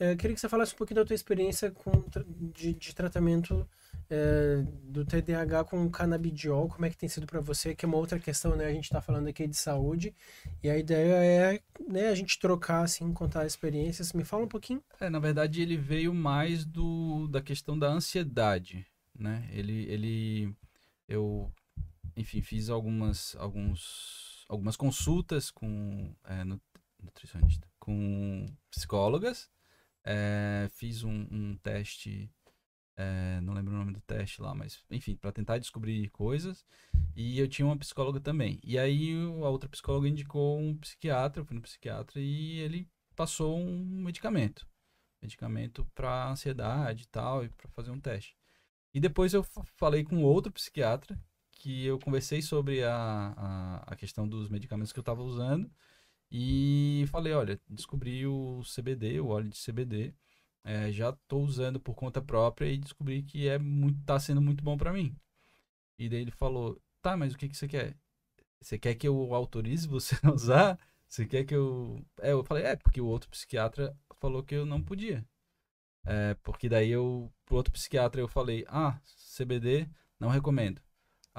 Eh, eu queria que você falasse um pouquinho da tua experiência com, de, de tratamento é, do TDAH com canabidiol, como é que tem sido para você, que é uma outra questão, né? A gente está falando aqui de saúde e a ideia é né, a gente trocar, assim, contar experiências. Me fala um pouquinho. É, na verdade, ele veio mais do da questão da ansiedade, né? Ele, ele, eu, enfim, fiz algumas, alguns, algumas consultas com é, nutricionista, com psicólogas é, fiz um, um teste, é, não lembro o nome do teste lá, mas enfim, para tentar descobrir coisas. E eu tinha uma psicóloga também. E aí a outra psicóloga indicou um psiquiatra, eu fui no psiquiatra e ele passou um medicamento. Medicamento para ansiedade e tal, e para fazer um teste. E depois eu falei com outro psiquiatra que eu conversei sobre a, a, a questão dos medicamentos que eu estava usando. E falei, olha, descobri o CBD, o óleo de CBD. É, já estou usando por conta própria e descobri que é muito, tá sendo muito bom para mim. E daí ele falou, tá, mas o que que você quer? Você quer que eu autorize você a usar? Você quer que eu... É, eu falei, é, porque o outro psiquiatra falou que eu não podia. É, porque daí eu, pro outro psiquiatra eu falei, ah, CBD, não recomendo.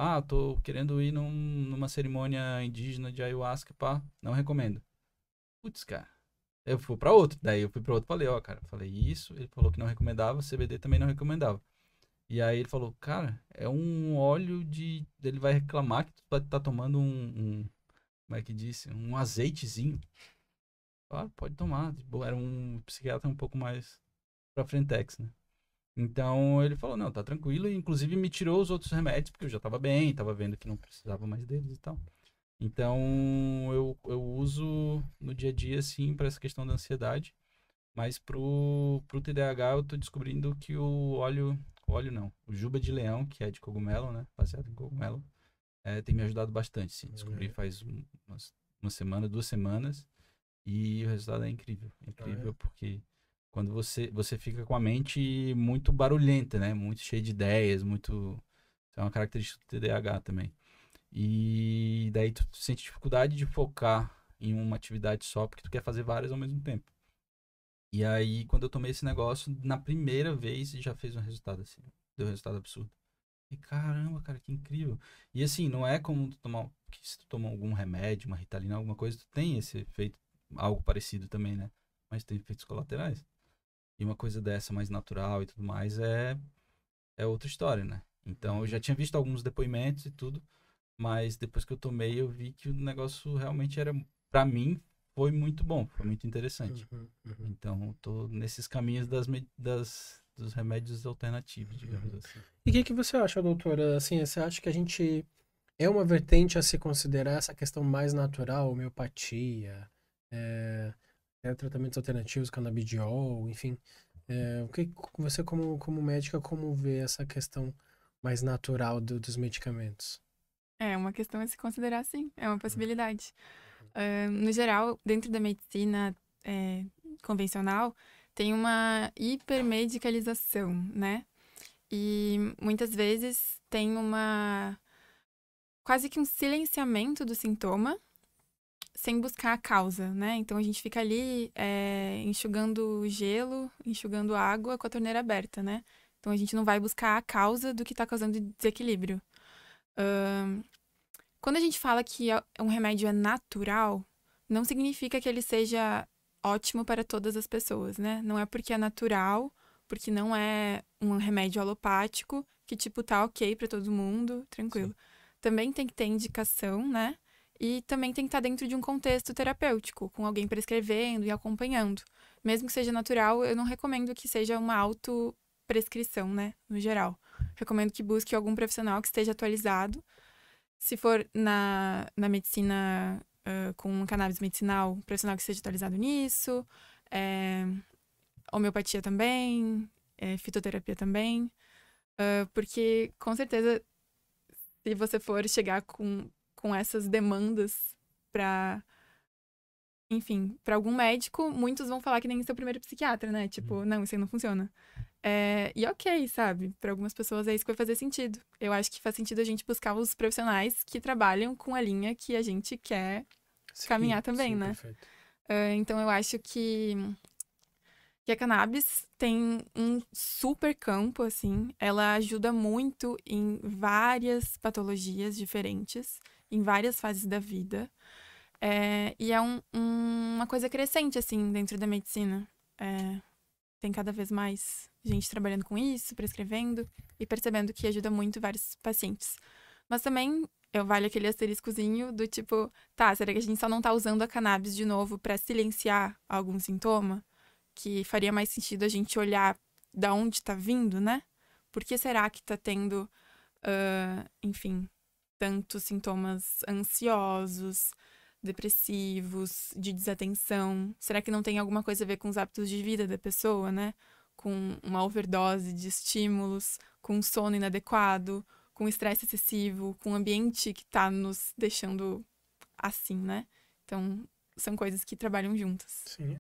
Ah, tô querendo ir num, numa cerimônia indígena de ayahuasca, pá, não recomendo. Putz, cara. Eu fui para outro. Daí eu fui para outro, e falei, ó, cara, falei isso, ele falou que não recomendava, CBD também não recomendava. E aí ele falou, cara, é um óleo de. Ele vai reclamar que tu tá tomando um. um como é que disse? Um azeitezinho. Claro, pode tomar. Era um psiquiatra um pouco mais pra frentex, né? Então ele falou: não, tá tranquilo. E, inclusive me tirou os outros remédios, porque eu já tava bem, tava vendo que não precisava mais deles e tal. Então eu, eu uso no dia a dia, sim para essa questão da ansiedade. Mas pro, pro TDAH eu tô descobrindo que o óleo. O óleo não. O juba de leão, que é de cogumelo, né? Baseado em cogumelo. É, tem me ajudado bastante, sim. Descobri faz um, umas, uma semana, duas semanas. E o resultado é incrível. incrível ah, é? porque quando você, você fica com a mente muito barulhenta, né? Muito cheia de ideias, muito. Isso é uma característica do TDAH também. E daí tu sente dificuldade de focar em uma atividade só, porque tu quer fazer várias ao mesmo tempo. E aí, quando eu tomei esse negócio, na primeira vez já fez um resultado assim. Deu um resultado absurdo. E caramba, cara, que incrível. E assim, não é como tu tomar. Que se tu tomar algum remédio, uma ritalina, alguma coisa, tu tem esse efeito, algo parecido também, né? Mas tem efeitos colaterais e uma coisa dessa mais natural e tudo mais é, é outra história, né? Então eu uhum. já tinha visto alguns depoimentos e tudo, mas depois que eu tomei eu vi que o negócio realmente era, para mim, foi muito bom, foi muito interessante. Uhum, uhum. Então tô nesses caminhos das, das dos remédios alternativos, uhum, digamos uhum. assim. E o que, que você acha, doutora? Assim, você acha que a gente é uma vertente a se considerar essa questão mais natural, homeopatia, é, é, tratamentos alternativos, canabidiol, enfim. É, o que você, como, como médica, como vê essa questão mais natural do, dos medicamentos? É uma questão a se considerar, sim. É uma uhum. possibilidade. Uhum. Uh, no geral, dentro da medicina é, convencional, tem uma hipermedicalização, né? E muitas vezes tem uma quase que um silenciamento do sintoma sem buscar a causa, né? Então a gente fica ali é, enxugando gelo, enxugando água com a torneira aberta, né? Então a gente não vai buscar a causa do que está causando desequilíbrio. Um, quando a gente fala que é um remédio é natural, não significa que ele seja ótimo para todas as pessoas, né? Não é porque é natural, porque não é um remédio alopático que tipo tá ok para todo mundo, tranquilo. Sim. Também tem que ter indicação, né? E também tem que estar dentro de um contexto terapêutico, com alguém prescrevendo e acompanhando. Mesmo que seja natural, eu não recomendo que seja uma autoprescrição, né, no geral. Recomendo que busque algum profissional que esteja atualizado. Se for na, na medicina uh, com cannabis medicinal, um profissional que esteja atualizado nisso. É, homeopatia também, é, fitoterapia também. Uh, porque, com certeza, se você for chegar com com essas demandas para enfim, para algum médico, muitos vão falar que nem seu primeiro psiquiatra, né? Tipo, uhum. não, isso aí não funciona. É, e ok, sabe? Para algumas pessoas é isso que vai fazer sentido. Eu acho que faz sentido a gente buscar os profissionais que trabalham com a linha que a gente quer sim, caminhar também, sim, né? Uh, então eu acho que, que a cannabis tem um super campo, assim. Ela ajuda muito em várias patologias diferentes em várias fases da vida. É, e é um, um, uma coisa crescente, assim, dentro da medicina. É, tem cada vez mais gente trabalhando com isso, prescrevendo e percebendo que ajuda muito vários pacientes. Mas também eu vale aquele asteriscozinho do tipo, tá, será que a gente só não tá usando a cannabis de novo para silenciar algum sintoma? Que faria mais sentido a gente olhar da onde tá vindo, né? Por que será que tá tendo, uh, enfim, tanto sintomas ansiosos, depressivos, de desatenção? Será que não tem alguma coisa a ver com os hábitos de vida da pessoa, né? Com uma overdose de estímulos, com sono inadequado, com estresse excessivo, com o ambiente que está nos deixando assim, né? Então, são coisas que trabalham juntas. Sim,